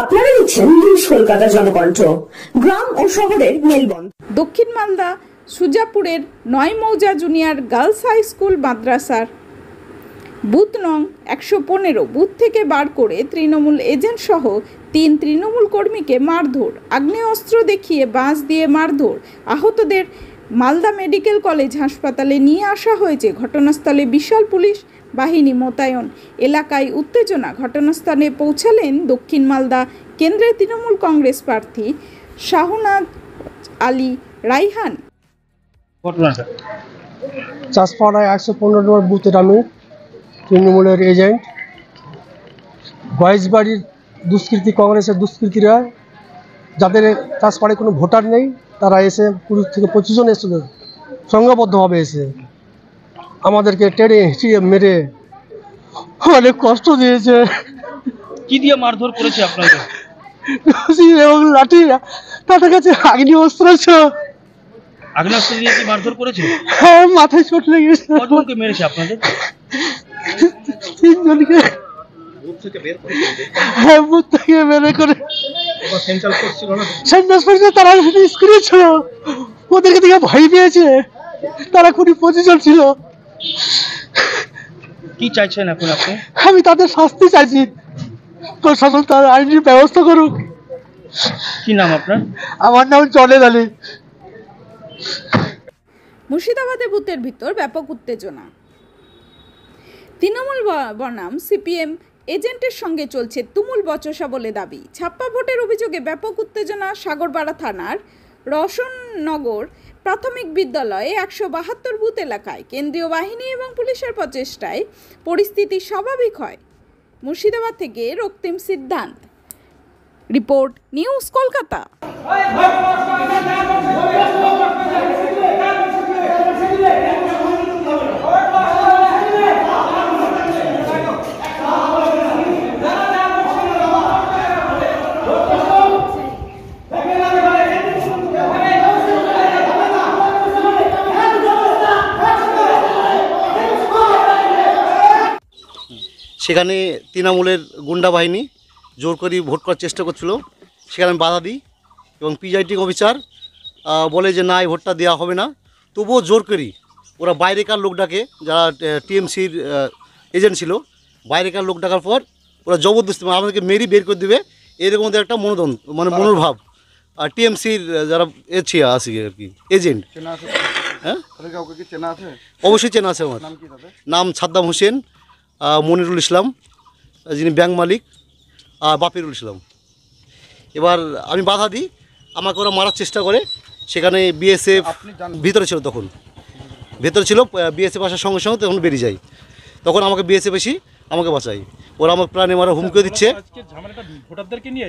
আপনারা দেখছেন নিউজ কলকাতা জনকণ্ঠ গ্রাম ও শহরের মেলবন্ধ দক্ষিণ মালদা সুজাপুরের নয় মৌজা জুনিয়র গার্লস হাই স্কুল মাদ্রাসার বুথ নং একশো পনেরো বুথ থেকে বার করে তৃণমূল এজেন্ট সহ তিন তৃণমূল কর্মীকে মারধর অস্ত্র দেখিয়ে বাঁশ দিয়ে মারধর আহতদের মালদা মেডিকেল কলেজ হাসপাতালে নিয়ে আসা হয়েছে ঘটনাস্থলে বিশাল পুলিশ বাহিনী মোতায়েন এলাকায় উত্তেজনা ঘটনাস্থলে পৌঁছালেন দক্ষিণ মালদা কেন্দ্রের তৃণমূল কংগ্রেস প্রার্থী শাহনাদ আলী রাইহান চাষপাড়ায় একশো পনেরো নম্বর বুথের আমি তৃণমূলের এজেন্ট বয়সবাড়ির দুষ্কৃতি কংগ্রেসের দুষ্কৃতীরা যাদের চাষপাড়ায় কোনো ভোটার নেই তারা এসে কুড়ি থেকে পঁচিশ এসেছিল সংঘবদ্ধভাবে এসে আমাদেরকে টেনে হিঁচিয়ে মেরে অনেক কষ্ট দিয়েছে কি দিয়ে মারধর করেছে আপনাদের এবং লাঠি তাদের কাছে ছিল দিয়ে কি মারধর করেছে হ্যাঁ মাথায় চোট লেগেছে কতজনকে মেরেছে আপনাদের তিনজনকে হ্যাঁ, তারা খুবই পজিশন ভয় তারা ছিল কি চাইছেন এখন আপনি আমি তাদের শাস্তি চাইছি প্রশাসন তার আইনের ব্যবস্থা করুক কি নাম আপনার আমার নাম চলে আলী মুর্শিদাবাদে বুথের ভিতর ব্যাপক উত্তেজনা তৃণমূল বনাম সিপিএম এজেন্টের সঙ্গে চলছে তুমুল বচসা বলে দাবি ছাপ্পা ভোটের অভিযোগে ব্যাপক উত্তেজনা সাগরপাড়া থানার রসননগর প্রাথমিক বিদ্যালয়ে একশো বাহাত্তর বুথ এলাকায় কেন্দ্রীয় বাহিনী এবং পুলিশের প্রচেষ্টায় পরিস্থিতি স্বাভাবিক হয় মুর্শিদাবাদ থেকে রক্তিম সিদ্ধান্ত রিপোর্ট নিউজ কলকাতা সেখানে তৃণমূলের গুন্ডা বাহিনী জোর করে ভোট করার চেষ্টা করছিল সেখানে আমি বাধা দিই এবং প্রিজাইডিং অফিসার বলে যে না এই ভোটটা দেওয়া হবে না তবুও জোর করি ওরা বাইরেকার লোক ডাকে যারা টিএমসির এজেন্ট ছিল বাইরেকার লোক ডাকার পর ওরা জবরদস্তি মানে আমাদেরকে মেরি বের করে দেবে এরকম একটা মনোদন মানে মনোভাব আর টিএমসির যারা এ আছে আর কি এজেন্ট হ্যাঁ অবশ্যই চেনা আছে আমার নাম ছাদ্দাম হোসেন মনিরুল ইসলাম যিনি ব্যাংক মালিক আর বাপিরুল ইসলাম এবার আমি বাধা দিই আমাকে ওরা মারার চেষ্টা করে সেখানে বিএসএফ ভিতরে ছিল তখন ভেতরে ছিল বিএসএফ আসার সঙ্গে সঙ্গে তখন বেরিয়ে যায় তখন আমাকে বিএসএফ এসি আমাকে বাঁচাই ওরা আমার প্রাণে মারা হুমকিও আচ্ছা, দিচ্ছে ভোটারদেরকে নিয়ে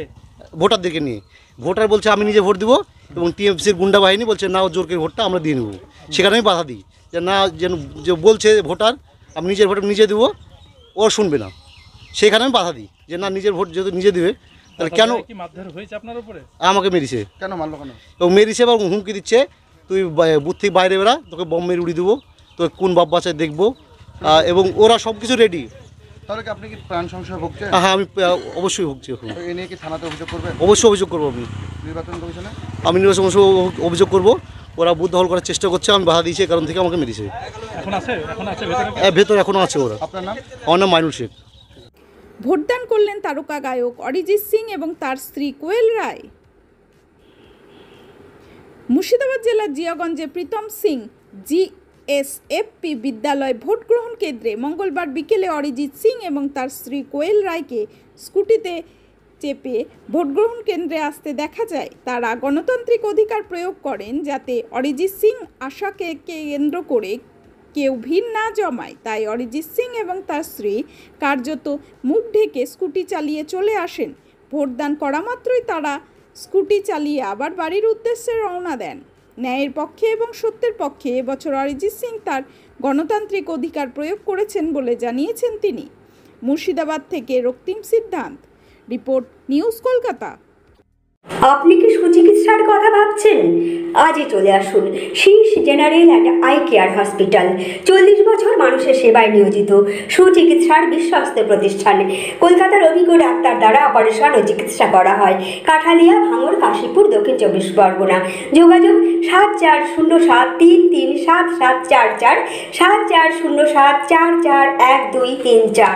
ভোটারদেরকে নিয়ে ভোটার বলছে আমি নিজে ভোট দিব এবং টিএমসির গুন্ডা বাহিনী বলছে না ও জোরকে ভোটটা আমরা দিয়ে নেব সেখানে আমি বাধা দিই যে না যেন যে বলছে ভোটার আমি নিজের ভোটটা নিজে দেবো ও শুনবে না সেখানে আমি বাধা দিই যে না নিজের ভোট যদি নিজে দিবে তাহলে কেন আমাকে মেরেছে কেন মারলো কেন ও মেরেছে এবং হুমকি দিচ্ছে তুই বুথ থেকে বাইরে বেড়া তোকে বম মেরে উড়িয়ে দেবো তোকে কোন বাপ বাচ্চায় দেখবো এবং ওরা সব কিছু রেডি তাহলে কি আপনি কি প্রাণ সংশয় হ্যাঁ, হ্যাঁ আমি অবশ্যই ভুগছি কি থানাতে অভিযোগ অবশ্যই অভিযোগ আমি নির্বাচন আমি নির্বাচন অভিযোগ করবো ওরা বুদ্ধ দখল করার চেষ্টা করছে আমি বাধা দিয়েছি কারণ থেকে আমাকে মেরেছে ভেতর হ্যাঁ, এখনো আছে ওরা আমার নাম মাইনুল শেখ ভোটদান করলেন তারকা গায়ক অরিজিৎ সিং এবং তার স্ত্রী কোয়েল রায় মুর্শিদাবাদ জেলার জিয়াগঞ্জে প্রীতম সিং জি এসএফপি বিদ্যালয় ভোট গ্রহণ কেন্দ্রে মঙ্গলবার বিকেলে অরিজিৎ সিং এবং তার স্ত্রী কোয়েল রায়কে স্কুটিতে চেপে ভোটগ্রহণ কেন্দ্রে আসতে দেখা যায় তারা গণতান্ত্রিক অধিকার প্রয়োগ করেন যাতে অরিজিৎ সিং আশাকে কেন্দ্র করে কেউ ভিড় না জমায় তাই অরিজিৎ সিং এবং তার স্ত্রী কার্যত মুখ ঢেকে স্কুটি চালিয়ে চলে আসেন ভোটদান করা মাত্রই তারা স্কুটি চালিয়ে আবার বাড়ির উদ্দেশ্যে রওনা দেন ন্যায়ের পক্ষে এবং সত্যের পক্ষে এবছর অরিজিৎ সিং তার গণতান্ত্রিক অধিকার প্রয়োগ করেছেন বলে জানিয়েছেন তিনি মুর্শিদাবাদ থেকে রক্তিম সিদ্ধান্ত রিপোর্ট নিউজ কলকাতা আপনি কি সুচিকিৎসার কথা ভাবছেন আজই চলে আসুন Shirsha general and eye care hospital চল্লিশ বছর মানুষের সেবায় নিয়োজিত সুচিকিৎসার বিশ্বস্ত প্রতিষ্ঠান কলকাতার অভিজ্ঞ ডাক্তার দ্বারা অপারেশন ও চিকিৎসা করা হয় কাঠালিয়া ভাঙর কাশীপুর দক্ষিণ চব্বিশ পরগনা যোগাযোগ সাত চার শূন্য সাত তিন তিন সাত সাত চার চার সাত চার শূন্য সাত চার চার এক দুই তিন চার